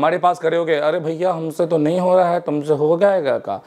हमारे पास हो गए अरे भैया हमसे तो नहीं हो रहा है तुमसे हो जाएगा का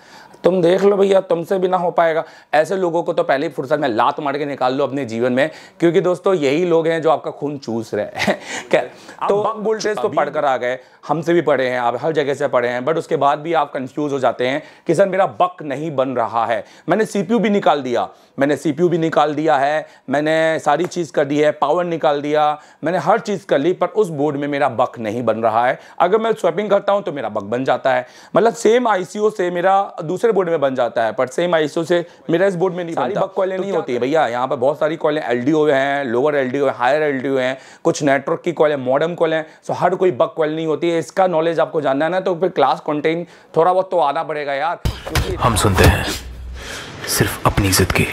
तुम देख लो भैया तुमसे भी ना हो पाएगा ऐसे लोगों को तो पहले ही फुर्सत में लात मार के निकाल लो अपने जीवन में क्योंकि दोस्तों यही लोग हैं जो आपका खून चूस रहे हैं तो बग वोल्टेज तो पढ़कर आ गए हमसे भी पढ़े हैं आप हर जगह से पढ़े हैं बट उसके बाद भी आप कंफ्यूज हो जाते हैं कि सर मेरा बक नहीं बन रहा है मैंने सी भी निकाल दिया मैंने सी भी निकाल दिया है मैंने सारी चीज़ कर दी है पावर निकाल दिया मैंने हर चीज़ कर ली पर उस बोर्ड में मेरा बक नहीं बन रहा है अगर अगर मैं स्वैपिंग करता हूँ तो मेरा बग बन जाता है मतलब सेम आईसीओ से मेरा दूसरे बोर्ड में बन जाता है पर सेम आईसीओ से मेरा इस बोर्ड में नहीं सारी बग कॉलें तो नहीं होती है भैया यहाँ पर बहुत सारी कॉलें एल डी हैं lower L D higher L D हैं कुछ नेटवर्क की कॉलें मॉडर्न कॉल हैं सो हर कोई बग कॉल नहीं होती है इसका नॉलेज आपको जानना है ना तो फिर क्लास कॉन्टेंट थोड़ा बहुत तो आना पड़ेगा यार हम सुनते हैं सिर्फ अपनी जिद की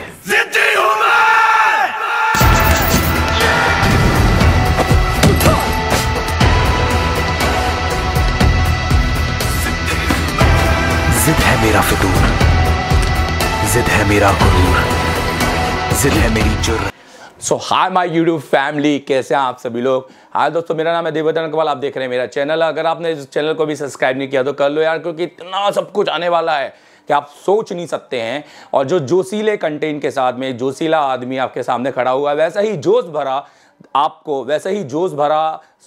जिद है मेरा फितूर जिद है मेरा गुरूर जिद है मेरी जुर so hi my YouTube family कैसे हैं आप सभी लोग हाय दोस्तों मेरा नाम है देवदन अग्रवाल आप देख रहे हैं मेरा चैनल अगर आपने इस चैनल को भी सब्सक्राइब नहीं किया तो कर लो यार क्योंकि इतना सब कुछ आने वाला है कि आप सोच नहीं सकते हैं और जो जोशीले कंटेंट के साथ में जोशीला आदमी आपके सामने खड़ा हुआ है वैसा ही जोश भरा आपको वैसे ही जोश भरा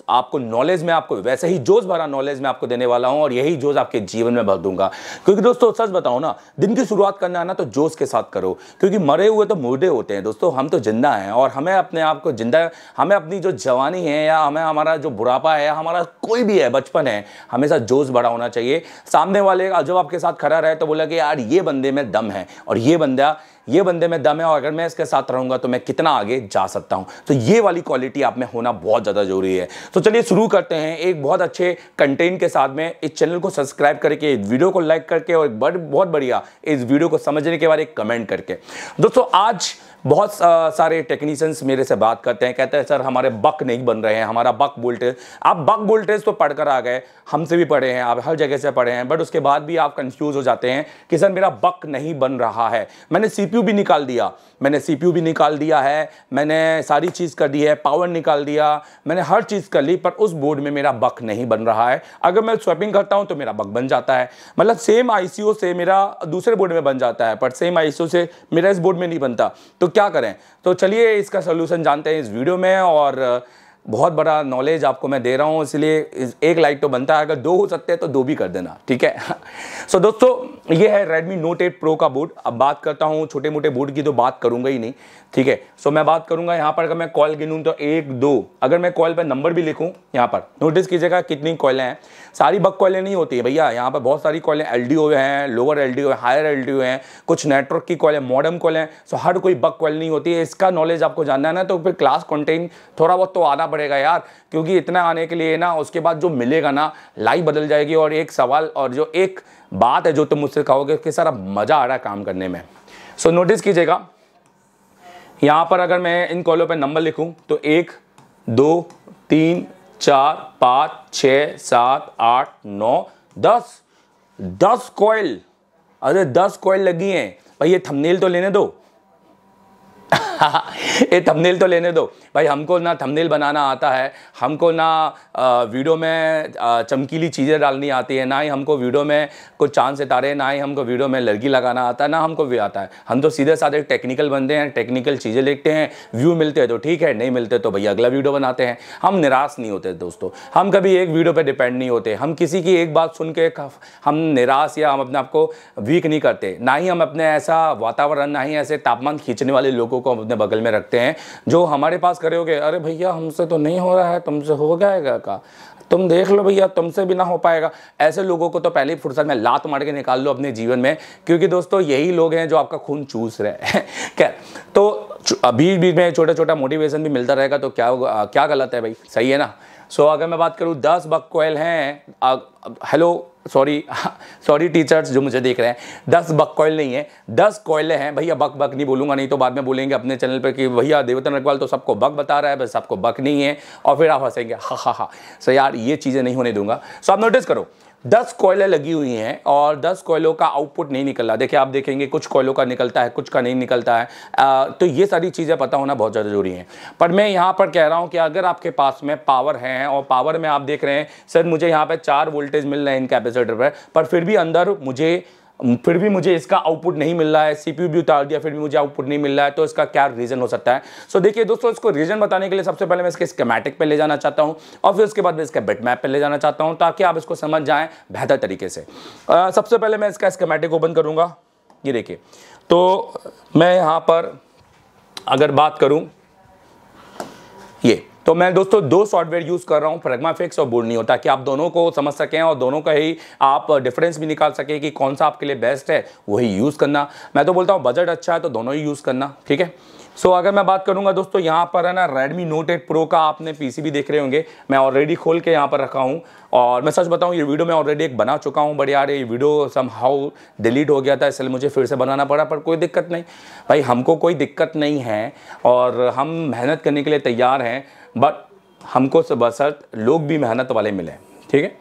आपको नॉलेज में आपको वैसे ही जोश भरा नॉलेज में आपको देने वाला हूं और यही जोश आपके जीवन में भर दूंगा क्योंकि दोस्तों सच बताओ ना दिन की शुरुआत करना है ना तो जोश के साथ करो क्योंकि मरे हुए तो मुर्दे होते हैं दोस्तों हम तो जिंदा हैं और हमें अपने आप को जिंदा हमें अपनी जो जवानी है या हमें हमारा जो बुढ़ापा है हमारा कोई भी है बचपन है हमेशा जोश भरा होना चाहिए सामने वाले जब आपके साथ खड़ा रहे तो बोला कि यार ये बंदे में दम है और ये बंदा ये बंदे में दम है और अगर मैं इसके साथ रहूंगा तो मैं कितना आगे जा सकता हूं तो ये वाली क्वालिटी आप में होना बहुत ज़्यादा ज़रूरी है तो चलिए शुरू करते हैं एक बहुत अच्छे कंटेंट के साथ में इस चैनल को सब्सक्राइब करके इस वीडियो को लाइक करके और बहुत बढ़िया इस वीडियो को समझने के बारे कमेंट करके दोस्तों आज बहुत सारे टेक्नीशियंस मेरे से बात करते हैं कहते हैं सर हमारे बक नहीं बन रहे हैं हमारा बक वोल्टेज आप बक वोल्टेज तो पढ़कर आ गए हमसे भी पढ़े हैं आप हर जगह से पढ़े हैं बट उसके बाद भी आप कंफ्यूज हो जाते हैं कि सर मेरा बक नहीं बन रहा है मैंने सी भी निकाल दिया मैंने सी भी निकाल दिया है मैंने सारी चीज़ कर दी है पावर निकाल दिया मैंने हर चीज़ कर ली पर उस बोर्ड में मेरा बक नहीं बन रहा है अगर मैं स्वैपिंग करता हूँ तो मेरा बक बन जाता है मतलब सेम आई से मेरा दूसरे बोर्ड में बन जाता है पर सेम आई से मेरा इस बोर्ड में नहीं बनता तो क्या करें तो चलिए इसका सोल्यूशन जानते हैं इस वीडियो में और बहुत बड़ा नॉलेज आपको मैं दे रहा हूँ इसलिए एक लाइक तो बनता है अगर दो हो सकते हैं तो दो भी कर देना ठीक है सो so, दोस्तों ये है Redmi Note 8 Pro का बूट अब बात करता हूँ छोटे मोटे बूट की तो बात करूँगा ही नहीं ठीक है सो मैं बात करूंगा यहाँ पर अगर मैं कॉल गिनूँ तो एक दो अगर मैं कॉल पर नंबर भी लिखूँ यहाँ पर नोटिस कीजिएगा कितनी कॉलें हैं सारी बक कॉलें नहीं होती है भैया यहाँ पर बहुत सारी कॉलें एल डी हैं lower L D higher L D हैं कुछ नेटवर्क की कॉलें मॉडर्न कॉयलें सो हर कोई बक कॉल नहीं होती है इसका नॉलेज आपको जानना है ना तो फिर क्लास कॉन्टेन थोड़ा बहुत तो आना पड़ेगा यार क्योंकि इतना आने के लिए ना उसके बाद जो मिलेगा ना लाइफ बदल जाएगी और एक सवाल और जो एक बात है जो तुम मुझसे कहोगे कि सर अब मज़ा आ रहा है काम करने में सो नोटिस कीजिएगा यहाँ पर अगर मैं इन कॉलों पर नंबर लिखूँ तो एक दो तीन चार पाँच छ सात आठ नौ दस दस कोयल अरे दस कोयल लगी हैं भाई ये थंबनेल तो लेने दो ये थंबनेल तो लेने दो भाई हमको ना थंबनेल बनाना आता है हमको ना वीडियो में चमकीली चीज़ें डालनी आती है ना ही हमको वीडियो में कुछ चांद सितारे ना ही हमको वीडियो में लड़की लगाना आता है ना हमको भी आता है हम तो सीधे साधे टेक्निकल बनते हैं टेक्निकल चीज़ें लिखते हैं व्यू मिलते हैं तो ठीक है नहीं मिलते तो भैया अगला वीडियो बनाते हैं हम निराश नहीं होते दोस्तों हम कभी एक वीडियो पर डिपेंड नहीं होते हम किसी की एक बात सुन के हम निराश या हम अपने आप को वीक नहीं करते ना ही हम अपने ऐसा वातावरण ना ही ऐसे तापमान खींचने वाले लोगों को अपने बगल में रखते हैं जो हमारे पास करे हो गए अरे भैया हमसे तो नहीं हो रहा है तुमसे हो जाएगा का तुम देख लो भैया तुमसे भी ना हो पाएगा ऐसे लोगों को तो पहले ही फुर्सत में लात मार के निकाल लो अपने जीवन में क्योंकि दोस्तों यही लोग हैं जो आपका खून चूस रहे हैं क्या तो बीच बीच में छोटा छोटा मोटिवेशन भी मिलता रहेगा तो क्या क्या गलत है भाई सही है ना सो so, अगर मैं बात करूँ दस बक कोयल हैं हेलो सॉरी सॉरी टीचर्स जो मुझे देख रहे हैं दस बक कोयल नहीं है दस कोयले हैं भैया बक बक नहीं बोलूंगा नहीं तो बाद में बोलेंगे अपने चैनल पर कि भैया देवतन अग्रवाल तो सबको बक बता रहा है बस सबको बक नहीं है और फिर आप हंसेंगे हा हा हा सो यार ये चीज़ें नहीं होने दूंगा सो so, आप नोटिस करो दस कोयलें लगी हुई हैं और दस कोयलों का आउटपुट नहीं निकल रहा देखिए आप देखेंगे कुछ कोयलों का निकलता है कुछ का नहीं निकलता है आ, तो ये सारी चीज़ें पता होना बहुत ज़्यादा जरूरी है पर मैं यहाँ पर कह रहा हूँ कि अगर आपके पास में पावर है और पावर में आप देख रहे हैं सर मुझे यहाँ पर चार वोल्टेज मिल रहे हैं इन कैपेसिटर पर फिर भी अंदर मुझे फिर भी मुझे इसका आउटपुट नहीं मिल रहा है सीपीयू भी उतार दिया फिर भी मुझे आउटपुट नहीं मिल रहा है तो इसका क्या रीज़न हो सकता है सो so, देखिए दोस्तों इसको रीज़न बताने के लिए सबसे पहले मैं इसके स्केमेटिक पे ले जाना चाहता हूं और फिर उसके बाद मैं इसका बेट मैप पर ले जाना चाहता हूं ताकि आप इसको समझ जाए बेहतर तरीके से आ, सबसे पहले मैं इसका स्केमेटिक ओपन करूँगा ये देखिए तो मैं यहां पर अगर बात करूं ये तो मैं दोस्तों दो सॉफ्टवेयर यूज़ कर रहा हूँ प्रगमाफिक्स और बोर्डनियो ताकि आप दोनों को समझ सकें और दोनों का ही आप डिफरेंस भी निकाल सके कि कौन सा आपके लिए बेस्ट है वही यूज़ करना मैं तो बोलता हूँ बजट अच्छा है तो दोनों ही यूज़ करना ठीक है सो so, अगर मैं बात करूंगा दोस्तों यहाँ पर है ना Redmi Note 8 Pro का आपने पीसी भी देख रहे होंगे मैं ऑलरेडी खोल के यहाँ पर रखा हूँ और मैं सच बताऊँ ये वीडियो मैं ऑलरेडी एक बना चुका हूँ बट यार ये वीडियो सम हाउ डिलीट हो गया था इसलिए मुझे फिर से बनाना पड़ा पर कोई दिक्कत नहीं भाई हमको कोई दिक्कत नहीं है और हम मेहनत करने के लिए तैयार हैं बट हमको से बसर्त लोग भी मेहनत वाले मिले ठीक है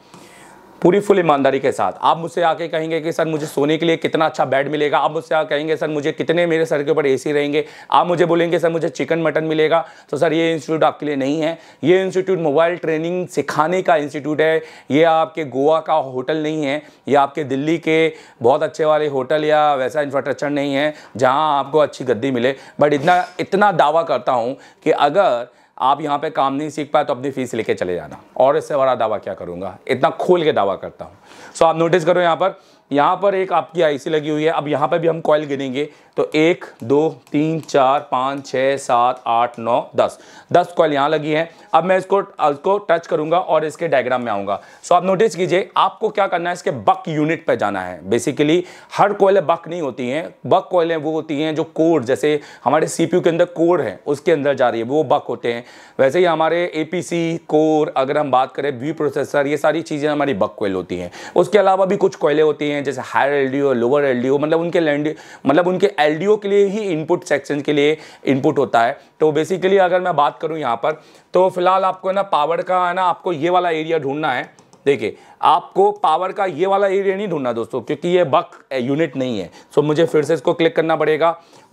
पूरी फुल ईमानदारी के साथ आप मुझसे आके कहेंगे कि सर मुझे सोने के लिए कितना अच्छा बेड मिलेगा आप मुझसे आके कहेंगे सर मुझे कितने मेरे सर के ऊपर एसी रहेंगे आप मुझे बोलेंगे सर मुझे चिकन मटन मिलेगा तो सर ये इंस्टीट्यूट आपके लिए नहीं है ये इंस्टीट्यूट मोबाइल ट्रेनिंग सिखाने का इंस्टीट्यूट है ये आपके गोवा का होटल नहीं है ये आपके दिल्ली के बहुत अच्छे वाले होटल या वैसा इंफ्रास्ट्रक्चर नहीं है जहाँ आपको अच्छी गद्दी मिले बट इतना इतना दावा करता हूँ कि अगर आप यहाँ पे काम नहीं सीख पाए तो अपनी फीस लेके चले जाना और इससे बड़ा दावा क्या करूँगा इतना खोल के दावा करता हूँ सो so, आप नोटिस करो यहाँ पर यहाँ पर एक आपकी आईसी लगी हुई है अब यहाँ पर भी हम कॉयल गिनेंगे तो एक दो तीन चार पाँच छः सात आठ नौ दस दस कॉल यहाँ लगी है अब मैं इसको इसको टच करूंगा और इसके डायग्राम में आऊँगा सो आप नोटिस कीजिए आपको क्या करना है इसके बक यूनिट पर जाना है बेसिकली हर कोयले बक नहीं होती हैं बक कोयलें वो होती हैं जो कोड जैसे हमारे सी के अंदर कोड है उसके अंदर जा रही है वो बक होते हैं वैसे ही हमारे ए कोर अगर हम बात करें व्यू प्रोसेसर ये सारी चीज़ें हमारी बक कोयल होती हैं उसके अलावा भी कुछ कोयले होती हैं जैसे higher L D lower L मतलब उनके लैंड मतलब उनके एल के लिए ही इनपुट सेक्शन के लिए इनपुट होता है तो बेसिकली अगर मैं बात करूँ यहाँ पर तो फिलहाल आपको ना पावर का है ना आपको ये वाला एरिया ढूंढना है देखिए आपको पावर का ये वाला एरिया नहीं ढूंढना दोस्तों क्योंकि ये बक यूनिट नहीं है सो मुझे फिर से इसको क्लिक करना पड़ेगा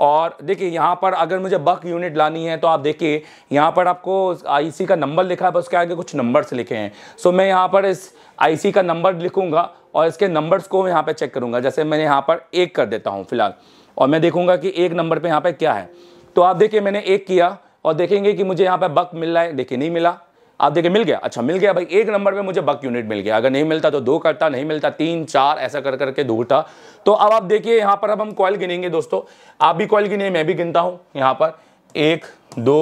और देखिए यहाँ पर अगर मुझे बक यूनिट लानी है तो आप देखिए यहाँ पर आपको आईसी का नंबर लिखा है बस उसके आगे कुछ नंबर्स लिखे हैं सो मैं यहाँ पर इस आईसी का नंबर लिखूंगा और इसके नंबर्स को यहाँ पर चेक करूँगा जैसे मैंने यहाँ पर एक कर देता हूँ फिलहाल और मैं देखूंगा कि एक नंबर पे यहाँ पे क्या है तो आप देखिए मैंने एक किया और देखेंगे कि मुझे यहाँ पे बक मिल रहा है देखिए नहीं मिला आप देखिए मिल गया अच्छा मिल गया भाई एक नंबर पे मुझे बक यूनिट मिल गया अगर नहीं मिलता तो दो करता नहीं मिलता तीन चार ऐसा कर करके ढूंढता तो अब आप देखिए यहाँ पर अब हम कॉल गिनेंगे दोस्तों आप भी कॉल गिनिए मैं भी गिनता हूँ यहाँ पर एक दो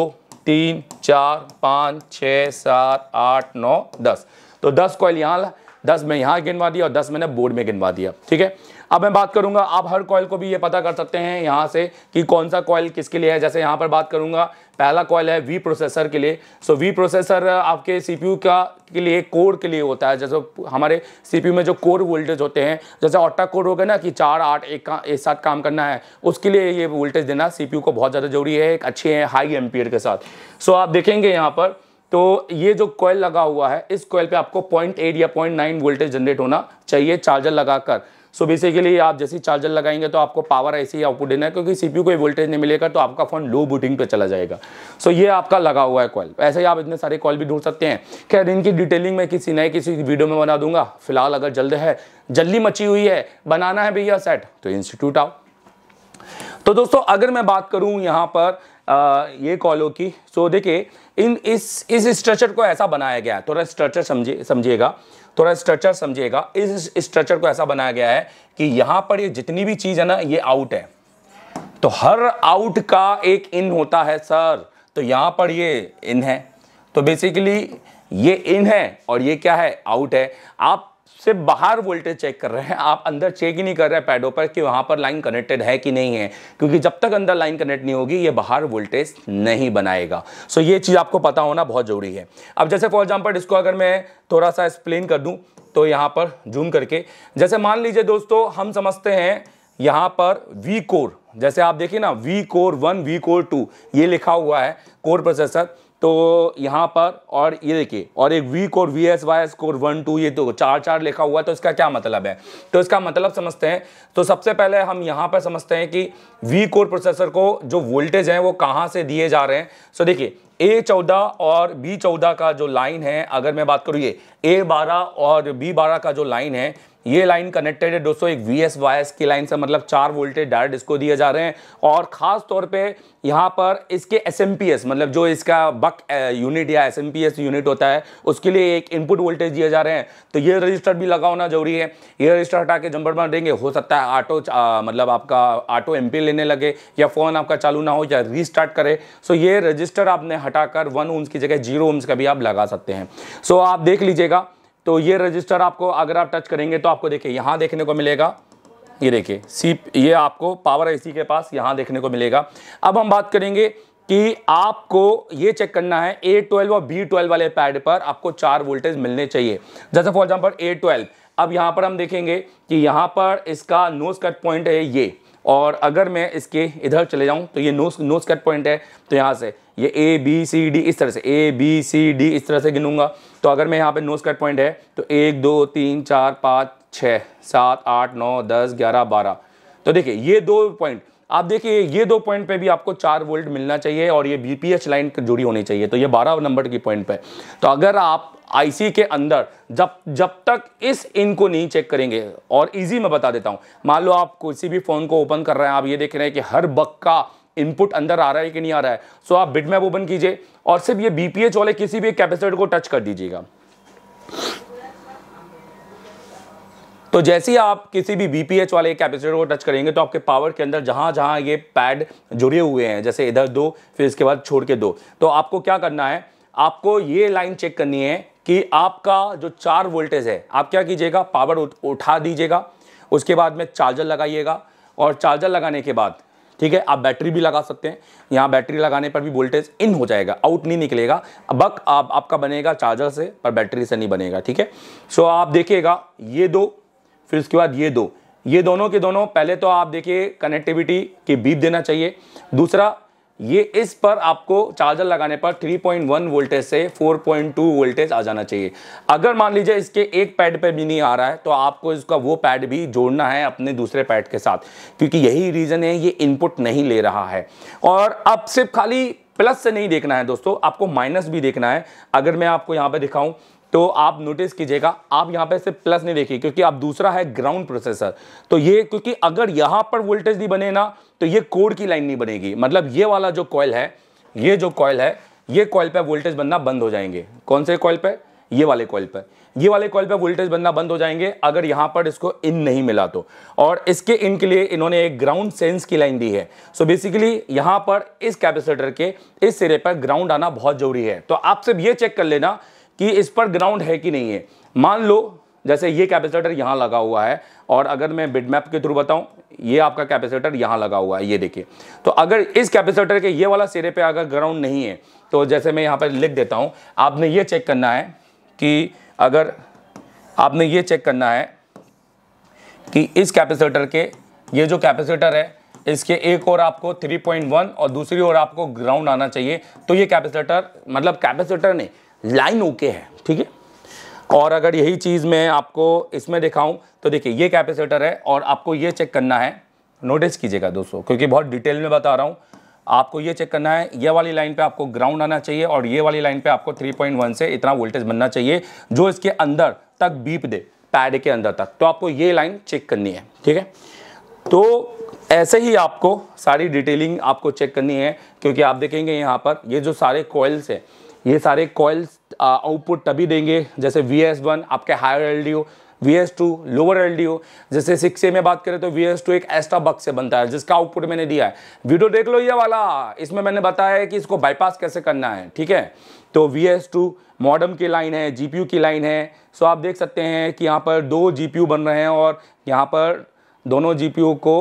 तीन चार पाँच छः सात आठ नौ दस तो दस कॉयल यहाँ ला दस मैं यहाँ गिनवा दिया और दस मैंने बोर्ड में गिनवा दिया ठीक है अब मैं बात करूंगा आप हर कॉयल को भी ये पता कर सकते हैं यहाँ से कि कौन सा कॉयल किसके लिए है जैसे यहाँ पर बात करूंगा पहला कॉयल है वी प्रोसेसर के लिए सो वी प्रोसेसर आपके सीपीयू का के लिए कोर के लिए होता है जैसे हमारे सीपीयू में जो कोर वोल्टेज होते हैं जैसे ऑट्टा कोर हो गया ना कि चार आठ एक का एक साथ काम करना है उसके लिए ये वोल्टेज देना सी को बहुत ज़्यादा जरूरी है एक अच्छे हैं हाई एम्पियर के साथ सो आप देखेंगे यहाँ पर तो ये जो कॉयल लगा हुआ है इस कॉयल पे आपको पॉइंट एट या पॉइंट नाइन वोल्टेज जनरेट होना चाहिए चार्जर लगाकर सो बेसिकली आप जैसे चार्जर लगाएंगे तो आपको पावर ऐसे ही आउटपुट देना है क्योंकि सीपीयू कोई वोल्टेज नहीं मिलेगा तो आपका फ़ोन लो बूटिंग पे चला जाएगा सो so, ये आपका लगा हुआ है कॉल ऐसे ही आप इतने सारे कॉल भी ढूंढ सकते हैं खैर इनकी डिटेलिंग मैं किसी नए किसी वीडियो में बना दूंगा फिलहाल अगर जल्द है जल्दी मची हुई है बनाना है भैया सेट तो इंस्टीट्यूट आओ तो दोस्तों अगर मैं बात करूं यहाँ पर आ, ये कॉलों की सो देखिए इन इस इस स्ट्रक्चर को ऐसा बनाया गया है थोड़ा स्ट्रक्चर समझिए समझिएगा थोड़ा स्ट्रक्चर समझिएगा इस स्ट्रक्चर को ऐसा बनाया गया है कि यहां पर ये जितनी भी चीज़ है ना ये आउट है तो हर आउट का एक इन होता है सर तो यहां पर ये इन है तो बेसिकली ये इन है और ये क्या है आउट है आप से बाहर वोल्टेज चेक कर रहे हैं आप अंदर चेक ही नहीं कर रहे हैं पैडों पर कि वहाँ पर लाइन कनेक्टेड है कि नहीं है क्योंकि जब तक अंदर लाइन कनेक्ट नहीं होगी ये बाहर वोल्टेज नहीं बनाएगा सो ये चीज़ आपको पता होना बहुत ज़रूरी है अब जैसे फॉर एग्जाम्पल इसको अगर मैं थोड़ा सा एक्सप्लेन कर दूँ तो यहाँ पर जूम करके जैसे मान लीजिए दोस्तों हम समझते हैं यहाँ पर वी कोर जैसे आप देखिए ना V core one V core two ये लिखा हुआ है कोर प्रोसेसर तो यहाँ पर और ये देखिए और एक V core V S Y S core one two ये तो चार चार लिखा हुआ है तो इसका क्या मतलब है तो इसका मतलब समझते हैं तो सबसे पहले हम यहाँ पर समझते हैं कि वी कोर प्रोसेसर को जो वोल्टेज है वो कहाँ से दिए जा रहे हैं सो देखिए ए चौदह और बी चौदह का जो लाइन है अगर मैं बात करूँ ये ए बारह और बी बारह का जो लाइन है ये लाइन कनेक्टेड है दोस्तों एक वी एस वाई एस की लाइन से मतलब चार वोल्टेज डायरेक्ट इसको दिए जा रहे हैं और खास तौर पे यहाँ पर इसके एस एम पी एस मतलब जो इसका बक यूनिट या S M P S unit होता है उसके लिए एक इनपुट वोल्टेज दिए जा रहे हैं तो ये रजिस्टर भी लगा होना जरूरी है ये रजिस्टर हटा के जम्बर बना देंगे हो सकता है ऑटो मतलब आपका ऑटो एम पी लेने लगे या फ़ोन आपका चालू ना हो या रिस्टार्ट करे सो ये रजिस्टर आपने हटाकर वन ओम्स की जगह जीरो ओम्स का भी आप लगा सकते हैं सो आप देख लीजिएगा तो ये रजिस्टर आपको अगर आप टच करेंगे तो आपको देखिए यहाँ देखने को मिलेगा ये देखिए सी ये आपको पावर एसी के पास यहाँ देखने को मिलेगा अब हम बात करेंगे कि आपको ये चेक करना है ए ट्वेल्व और बी ट्वेल्व वाले पैड पर आपको चार वोल्टेज मिलने चाहिए जैसे फॉर एग्जाम्पल ए ट्वेल्व अब यहाँ पर हम देखेंगे कि यहाँ पर इसका नोज कट पॉइंट है ये और अगर मैं इसके इधर चले जाऊँ तो ये नोज नोज कट पॉइंट है तो यहाँ से ये ए बी सी डी इस तरह से ए बी सी डी इस तरह से गिनूंगा तो अगर मैं यहाँ पे नो स्कर्ट पॉइंट है तो एक दो तीन चार पाँच छः सात आठ नौ दस ग्यारह बारह तो देखिए ये दो पॉइंट आप देखिए ये दो पॉइंट पे भी आपको चार वोल्ट मिलना चाहिए और ये बी लाइन जुड़ी होनी चाहिए तो ये बारह नंबर की पॉइंट पे तो अगर आप आईसी के अंदर जब जब तक इस इन को नहीं चेक करेंगे और इजी मैं बता देता हूं मान लो आप किसी भी फ़ोन को ओपन कर रहे हैं आप ये देख रहे हैं कि हर बक्का इनपुट अंदर आ रहा है कि नहीं आ रहा है सो आप बिट मैप ओपन कीजिए और सिर्फ ये बीपीएच वाले किसी भी कैपेसिटर को टच कर दीजिएगा तो जैसे ही आप किसी भी बीपीएच वाले कैपेसिटर को टच करेंगे तो आपके पावर के अंदर जहां जहां ये पैड जुड़े हुए हैं जैसे इधर दो फिर इसके बाद छोड़ के दो तो आपको क्या करना है आपको ये लाइन चेक करनी है कि आपका जो चार वोल्टेज है आप क्या कीजिएगा पावर उठा दीजिएगा उसके बाद में चार्जर लगाइएगा और चार्जर लगाने के बाद ठीक है आप बैटरी भी लगा सकते हैं यहाँ बैटरी लगाने पर भी वोल्टेज इन हो जाएगा आउट नहीं निकलेगा बक आप, आपका बनेगा चार्जर से पर बैटरी से नहीं बनेगा ठीक है सो आप देखिएगा ये दो फिर उसके बाद ये दो ये दोनों के दोनों पहले तो आप देखिए कनेक्टिविटी की बीप देना चाहिए दूसरा ये इस पर आपको चार्जर लगाने पर 3.1 वोल्टेज से 4.2 वोल्टेज आ जाना चाहिए अगर मान लीजिए इसके एक पैड पे भी नहीं आ रहा है तो आपको इसका वो पैड भी जोड़ना है अपने दूसरे पैड के साथ क्योंकि यही रीज़न है ये इनपुट नहीं ले रहा है और अब सिर्फ खाली प्लस से नहीं देखना है दोस्तों आपको माइनस भी देखना है अगर मैं आपको यहाँ पर दिखाऊँ तो आप नोटिस कीजिएगा आप यहां पे सिर्फ प्लस नहीं देखिए क्योंकि आप दूसरा है ग्राउंड प्रोसेसर तो ये क्योंकि अगर यहां पर वोल्टेज नहीं बने ना तो ये कोड की लाइन नहीं बनेगी मतलब ये वाला जो कॉयल है ये जो कॉयल है ये कॉयल पे वोल्टेज बनना बंद हो जाएंगे कौन से कॉयल पे ये वाले कॉयल पर ये वाले कॉल पे वोल्टेज बनना बंद हो जाएंगे अगर यहां पर इसको इन नहीं मिला तो और इसके इन के लिए इन्होंने एक ग्राउंड सेंस की लाइन दी है सो so बेसिकली यहां पर इस कैपेसिटर के इस सिरे पर ग्राउंड आना बहुत जरूरी है तो आप सिर्फ ये चेक कर लेना कि इस पर ग्राउंड है कि नहीं है मान लो जैसे ये कैपेसिटर यहाँ लगा हुआ है और अगर मैं बिडमैप के थ्रू बताऊँ ये आपका कैपेसिटर यहाँ लगा हुआ है ये देखिए तो अगर इस कैपेसिटर के ये वाला सिरे पे अगर ग्राउंड नहीं है तो जैसे मैं यहाँ पर लिख देता हूँ आपने ये चेक करना है कि अगर आपने ये चेक करना है कि इस कैपेसिटर के ये जो कैपेसिटर है इसके एक और आपको 3.1 और दूसरी ओर आपको ग्राउंड आना चाहिए तो ये कैपेसिटर मतलब कैपेसिटर नहीं लाइन ओके है ठीक है और अगर यही चीज़ मैं आपको इसमें दिखाऊं तो देखिए ये कैपेसिटर है और आपको ये चेक करना है नोटिस कीजिएगा दोस्तों क्योंकि बहुत डिटेल में बता रहा हूँ आपको ये चेक करना है ये वाली लाइन पे आपको ग्राउंड आना चाहिए और ये वाली लाइन पे आपको 3.1 से इतना वोल्टेज बनना चाहिए जो इसके अंदर तक बीप दे पैड के अंदर तक तो आपको ये लाइन चेक करनी है ठीक है तो ऐसे ही आपको सारी डिटेलिंग आपको चेक करनी है क्योंकि आप देखेंगे यहाँ पर ये जो सारे कोयल्स हैं ये सारे कॉयल्स आउटपुट तभी देंगे जैसे वी एस वन आपके higher L D O V S two lower L D O जैसे सिक्स ए में बात करें तो वी एस टू एक एस्ट्रा बक्स से बनता है जिसका आउटपुट मैंने दिया है वीडियो देख लो ये वाला इसमें मैंने बताया है कि इसको बाईपास कैसे करना है ठीक है तो वी एस टू मॉडर्म की लाइन है जी पी यू की लाइन है सो आप देख सकते हैं कि यहाँ पर दो जी पी यू बन रहे हैं और यहाँ पर दोनों जी पी यू को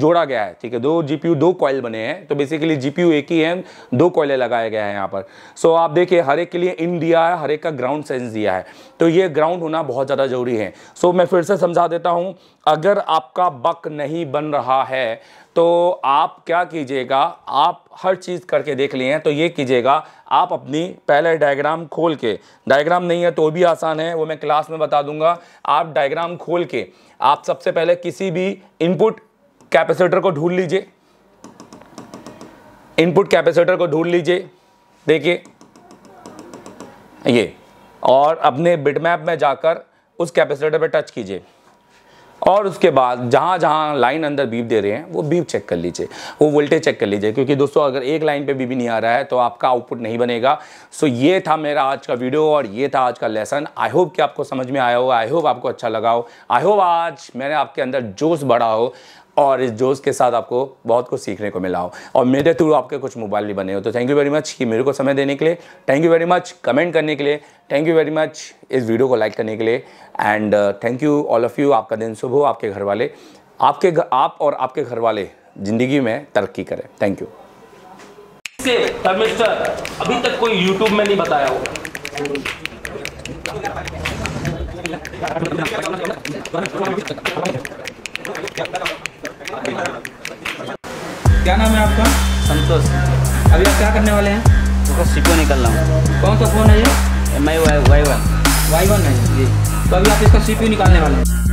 जोड़ा गया है ठीक है दो जीपीयू दो कॉयल बने हैं तो बेसिकली जीपीयू एक ही है दो कॉयले लगाया गया है यहाँ पर सो आप देखिए हर एक के लिए इन दिया है हर एक का ग्राउंड सेंस दिया है तो ये ग्राउंड होना बहुत ज़्यादा ज़रूरी है सो मैं फिर से समझा देता हूँ अगर आपका बक नहीं बन रहा है तो आप क्या कीजिएगा आप हर चीज़ करके देख लिए हैं तो ये कीजिएगा आप अपनी पहले डायग्राम खोल के डायग्राम नहीं है तो भी आसान है वो मैं क्लास में बता दूंगा आप डायग्राम खोल के आप सबसे पहले किसी भी इनपुट कैपेसिटर को ढूंढ लीजिए इनपुट कैपेसिटर को ढूंढ लीजिए देखिए ये और अपने बिटमैप में जाकर उस कैपेसिटर पर टच कीजिए और उसके बाद जहाँ जहाँ लाइन अंदर बीप दे रहे हैं वो बीप चेक कर लीजिए वो वोल्टेज चेक कर लीजिए क्योंकि दोस्तों अगर एक लाइन पे बीप नहीं आ रहा है तो आपका आउटपुट नहीं बनेगा सो ये था मेरा आज का वीडियो और ये था आज का लेसन आई होप कि आपको समझ में आया हो आई होप आपको अच्छा लगा हो आई होप आज मैंने आपके अंदर जोश बढ़ा हो और इस जोश के साथ आपको बहुत कुछ सीखने को मिला हो और मेरे थ्रू आपके कुछ मोबाइल भी बने हो तो थैंक यू वेरी मच कि मेरे को समय देने के लिए thank you very much comment करने के लिए थैंक यू वेरी मच इस वीडियो को लाइक करने के लिए and thank you all of you आपका दिन शुभ हो आपके घर वाले आपके घर आप और आपके घर वाले ज़िंदगी में तरक्की करें थैंक यू परमेश्वर अभी तक कोई यूट्यूब में नहीं बताया हो क्या नाम है आपका संतोष अभी आप क्या करने वाले हैं उसका सीपो निकल रहा हूँ कौन सा फ़ोन है ये M I Y one Y one है जी तो अभी आप इसका सी निकालने वाले हैं